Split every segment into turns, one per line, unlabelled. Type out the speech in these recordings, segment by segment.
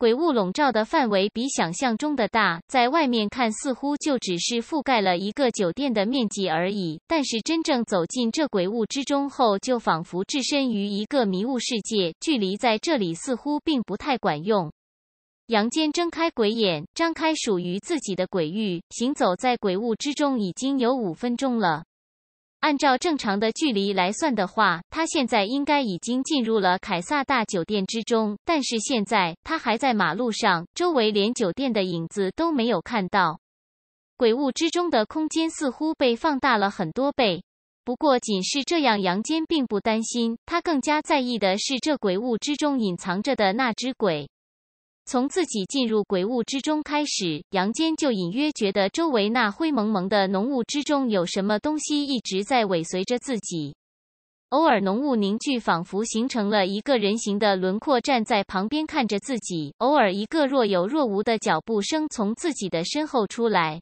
鬼雾笼罩的范围比想象中的大，在外面看似乎就只是覆盖了一个酒店的面积而已。但是真正走进这鬼雾之中后，就仿佛置身于一个迷雾世界，距离在这里似乎并不太管用。杨坚睁开鬼眼，张开属于自己的鬼域，行走在鬼雾之中已经有五分钟了。按照正常的距离来算的话，他现在应该已经进入了凯撒大酒店之中。但是现在他还在马路上，周围连酒店的影子都没有看到。鬼雾之中的空间似乎被放大了很多倍，不过仅是这样，杨坚并不担心。他更加在意的是这鬼雾之中隐藏着的那只鬼。从自己进入鬼雾之中开始，杨坚就隐约觉得周围那灰蒙蒙的浓雾之中有什么东西一直在尾随着自己。偶尔浓雾凝聚，仿佛形成了一个人形的轮廓站在旁边看着自己。偶尔一个若有若无的脚步声从自己的身后出来，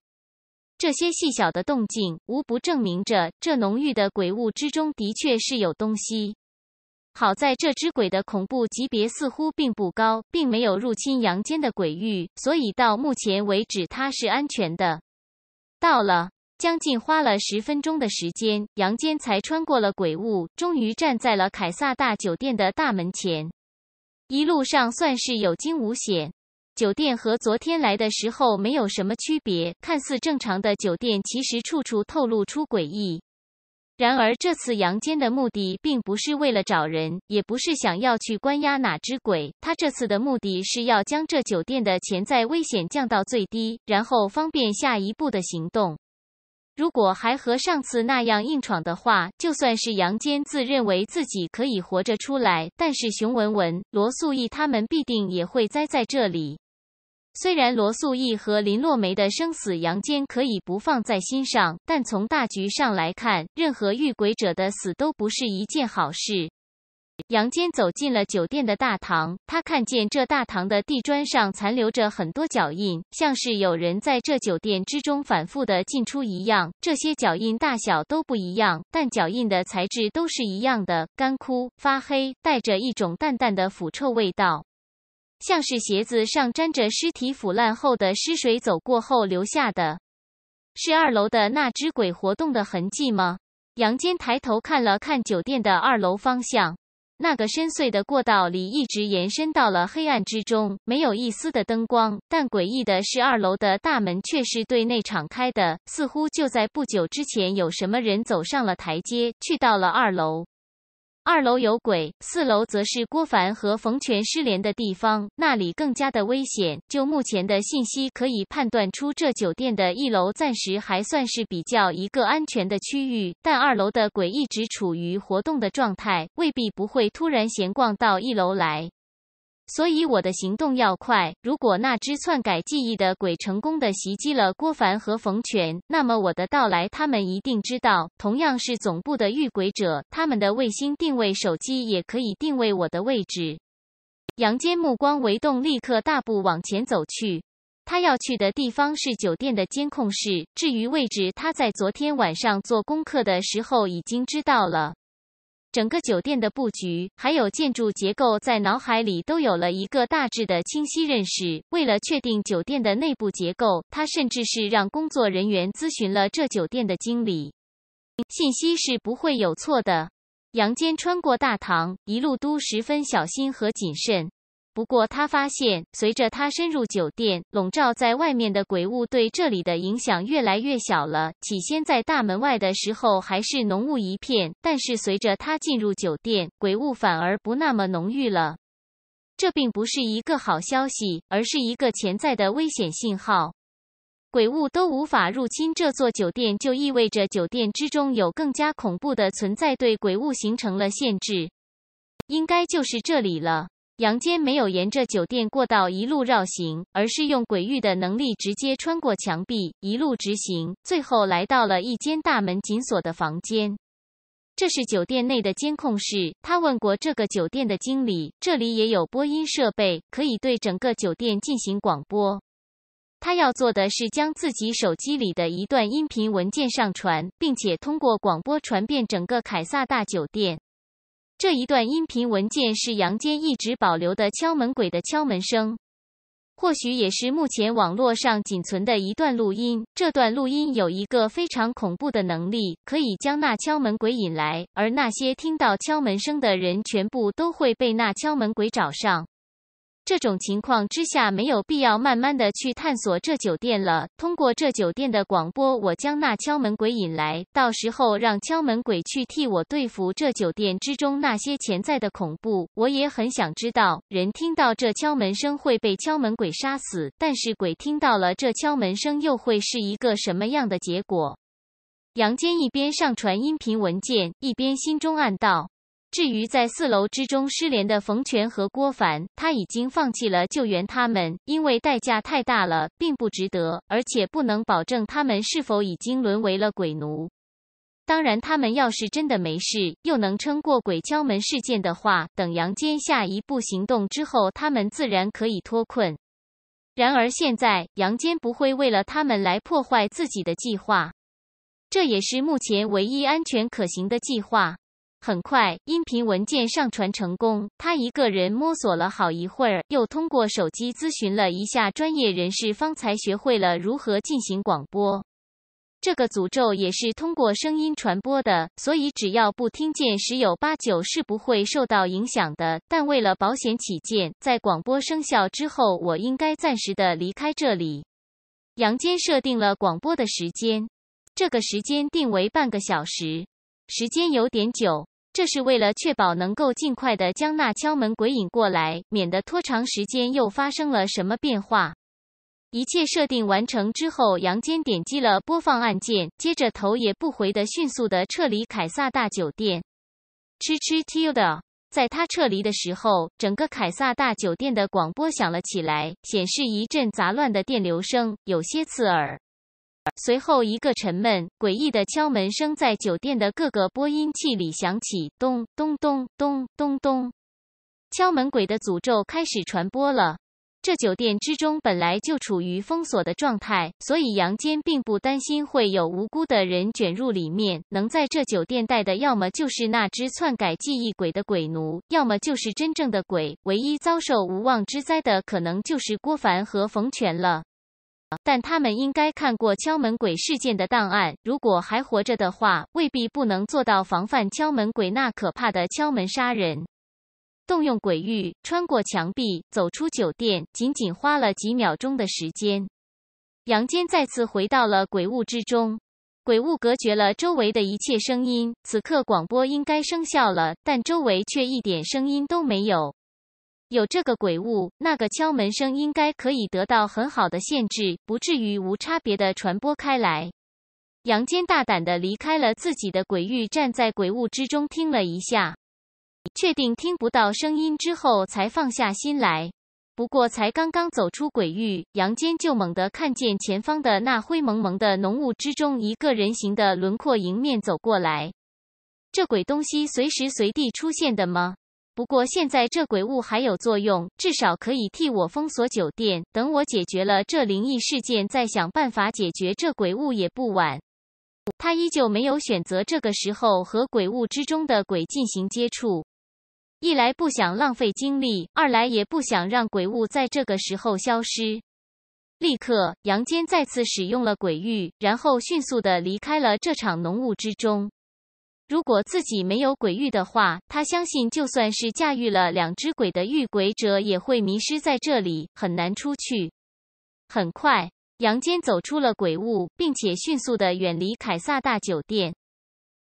这些细小的动静无不证明着这浓郁的鬼雾之中的确是有东西。好在这只鬼的恐怖级别似乎并不高，并没有入侵阳间的鬼域，所以到目前为止它是安全的。到了，将近花了十分钟的时间，杨坚才穿过了鬼雾，终于站在了凯撒大酒店的大门前。一路上算是有惊无险。酒店和昨天来的时候没有什么区别，看似正常的酒店，其实处处透露出诡异。然而，这次杨坚的目的并不是为了找人，也不是想要去关押哪只鬼。他这次的目的是要将这酒店的潜在危险降到最低，然后方便下一步的行动。如果还和上次那样硬闯的话，就算是杨坚自认为自己可以活着出来，但是熊文文、罗素义他们必定也会栽在这里。虽然罗素义和林洛梅的生死，杨坚可以不放在心上，但从大局上来看，任何遇鬼者的死都不是一件好事。杨坚走进了酒店的大堂，他看见这大堂的地砖上残留着很多脚印，像是有人在这酒店之中反复的进出一样。这些脚印大小都不一样，但脚印的材质都是一样的，干枯发黑，带着一种淡淡的腐臭味道。像是鞋子上沾着尸体腐烂后的尸水走过后留下的，是二楼的那只鬼活动的痕迹吗？杨坚抬头看了看酒店的二楼方向，那个深邃的过道里一直延伸到了黑暗之中，没有一丝的灯光。但诡异的是，二楼的大门却是对内敞开的，似乎就在不久之前，有什么人走上了台阶，去到了二楼。二楼有鬼，四楼则是郭凡和冯全失联的地方，那里更加的危险。就目前的信息，可以判断出这酒店的一楼暂时还算是比较一个安全的区域，但二楼的鬼一直处于活动的状态，未必不会突然闲逛到一楼来。所以我的行动要快。如果那只篡改记忆的鬼成功的袭击了郭凡和冯全，那么我的到来他们一定知道。同样是总部的遇鬼者，他们的卫星定位手机也可以定位我的位置。杨坚目光微动，立刻大步往前走去。他要去的地方是酒店的监控室。至于位置，他在昨天晚上做功课的时候已经知道了。整个酒店的布局还有建筑结构，在脑海里都有了一个大致的清晰认识。为了确定酒店的内部结构，他甚至是让工作人员咨询了这酒店的经理。信息是不会有错的。杨坚穿过大堂，一路都十分小心和谨慎。不过，他发现，随着他深入酒店，笼罩在外面的鬼雾对这里的影响越来越小了。起先在大门外的时候还是浓雾一片，但是随着他进入酒店，鬼雾反而不那么浓郁了。这并不是一个好消息，而是一个潜在的危险信号。鬼物都无法入侵这座酒店，就意味着酒店之中有更加恐怖的存在对鬼物形成了限制。应该就是这里了。杨坚没有沿着酒店过道一路绕行，而是用鬼域的能力直接穿过墙壁，一路直行，最后来到了一间大门紧锁的房间。这是酒店内的监控室。他问过这个酒店的经理，这里也有播音设备，可以对整个酒店进行广播。他要做的是将自己手机里的一段音频文件上传，并且通过广播传遍整个凯撒大酒店。这一段音频文件是阳间一直保留的敲门鬼的敲门声，或许也是目前网络上仅存的一段录音。这段录音有一个非常恐怖的能力，可以将那敲门鬼引来，而那些听到敲门声的人全部都会被那敲门鬼找上。这种情况之下，没有必要慢慢的去探索这酒店了。通过这酒店的广播，我将那敲门鬼引来，到时候让敲门鬼去替我对付这酒店之中那些潜在的恐怖。我也很想知道，人听到这敲门声会被敲门鬼杀死，但是鬼听到了这敲门声又会是一个什么样的结果？杨坚一边上传音频文件，一边心中暗道。至于在四楼之中失联的冯权和郭凡，他已经放弃了救援他们，因为代价太大了，并不值得，而且不能保证他们是否已经沦为了鬼奴。当然，他们要是真的没事，又能撑过鬼敲门事件的话，等杨坚下一步行动之后，他们自然可以脱困。然而现在，杨坚不会为了他们来破坏自己的计划，这也是目前唯一安全可行的计划。很快，音频文件上传成功。他一个人摸索了好一会儿，又通过手机咨询了一下专业人士，方才学会了如何进行广播。这个诅咒也是通过声音传播的，所以只要不听见，十有八九是不会受到影响的。但为了保险起见，在广播生效之后，我应该暂时的离开这里。杨坚设定了广播的时间，这个时间定为半个小时，时间有点久。这是为了确保能够尽快的将那敲门鬼引过来，免得拖长时间又发生了什么变化。一切设定完成之后，杨坚点击了播放按键，接着头也不回的迅速的撤离凯撒大酒店。吃吃 t i d 的，在他撤离的时候，整个凯撒大酒店的广播响了起来，显示一阵杂乱的电流声，有些刺耳。随后，一个沉闷、诡异的敲门声在酒店的各个播音器里响起，咚咚咚咚咚咚。敲门鬼的诅咒开始传播了。这酒店之中本来就处于封锁的状态，所以杨坚并不担心会有无辜的人卷入里面。能在这酒店待的，要么就是那只篡改记忆鬼的鬼奴，要么就是真正的鬼。唯一遭受无妄之灾的，可能就是郭凡和冯权了。但他们应该看过敲门鬼事件的档案，如果还活着的话，未必不能做到防范敲门鬼那可怕的敲门杀人。动用鬼域，穿过墙壁，走出酒店，仅仅花了几秒钟的时间。杨坚再次回到了鬼雾之中，鬼雾隔绝了周围的一切声音。此刻广播应该生效了，但周围却一点声音都没有。有这个鬼物，那个敲门声应该可以得到很好的限制，不至于无差别的传播开来。杨坚大胆的离开了自己的鬼域，站在鬼物之中听了一下，确定听不到声音之后，才放下心来。不过才刚刚走出鬼域，杨坚就猛地看见前方的那灰蒙蒙的浓雾之中，一个人形的轮廓迎面走过来。这鬼东西随时随地出现的吗？不过现在这鬼物还有作用，至少可以替我封锁酒店。等我解决了这灵异事件，再想办法解决这鬼物也不晚。他依旧没有选择这个时候和鬼物之中的鬼进行接触，一来不想浪费精力，二来也不想让鬼物在这个时候消失。立刻，杨坚再次使用了鬼域，然后迅速的离开了这场浓雾之中。如果自己没有鬼域的话，他相信就算是驾驭了两只鬼的御鬼者，也会迷失在这里，很难出去。很快，杨坚走出了鬼雾，并且迅速的远离凯撒大酒店。